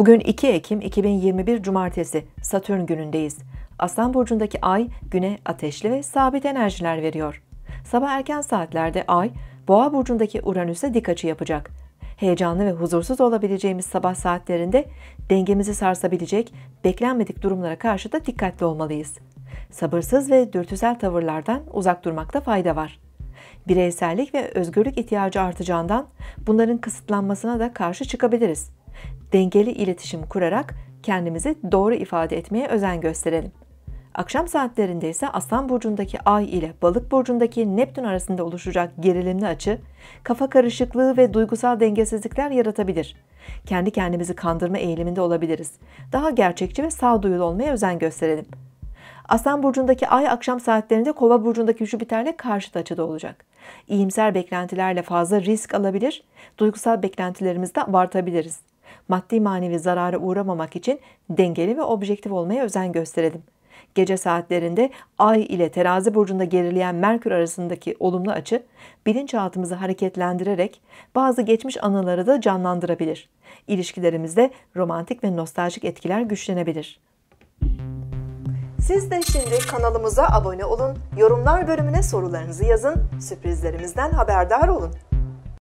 Bugün 2 Ekim 2021 Cumartesi Satürn günündeyiz. Aslan burcundaki ay güne ateşli ve sabit enerjiler veriyor. Sabah erken saatlerde ay Boğa burcundaki Uranüs'e dik açı yapacak. Heyecanlı ve huzursuz olabileceğimiz sabah saatlerinde dengemizi sarsabilecek beklenmedik durumlara karşı da dikkatli olmalıyız. Sabırsız ve dürtüsel tavırlardan uzak durmakta fayda var. Bireysellik ve özgürlük ihtiyacı artacağından bunların kısıtlanmasına da karşı çıkabiliriz dengeli iletişim kurarak kendimizi doğru ifade etmeye özen gösterelim. Akşam saatlerinde ise Aslan burcundaki Ay ile Balık burcundaki Neptün arasında oluşacak gerilimli açı, kafa karışıklığı ve duygusal dengesizlikler yaratabilir. Kendi kendimizi kandırma eğiliminde olabiliriz. Daha gerçekçi ve sağduyulu olmaya özen gösterelim. Aslan burcundaki Ay akşam saatlerinde Kova burcundaki Jüpiter'le karşıt açıda olacak. İyimser beklentilerle fazla risk alabilir, duygusal beklentilerimizde abartabiliriz maddi manevi zarara uğramamak için dengeli ve objektif olmaya özen gösterelim. Gece saatlerinde Ay ile Terazi burcunda gerileyen Merkür arasındaki olumlu açı bilinçaltımızı hareketlendirerek bazı geçmiş anıları da canlandırabilir. İlişkilerimizde romantik ve nostaljik etkiler güçlenebilir. Siz de şimdi kanalımıza abone olun, yorumlar bölümüne sorularınızı yazın, sürprizlerimizden haberdar olun.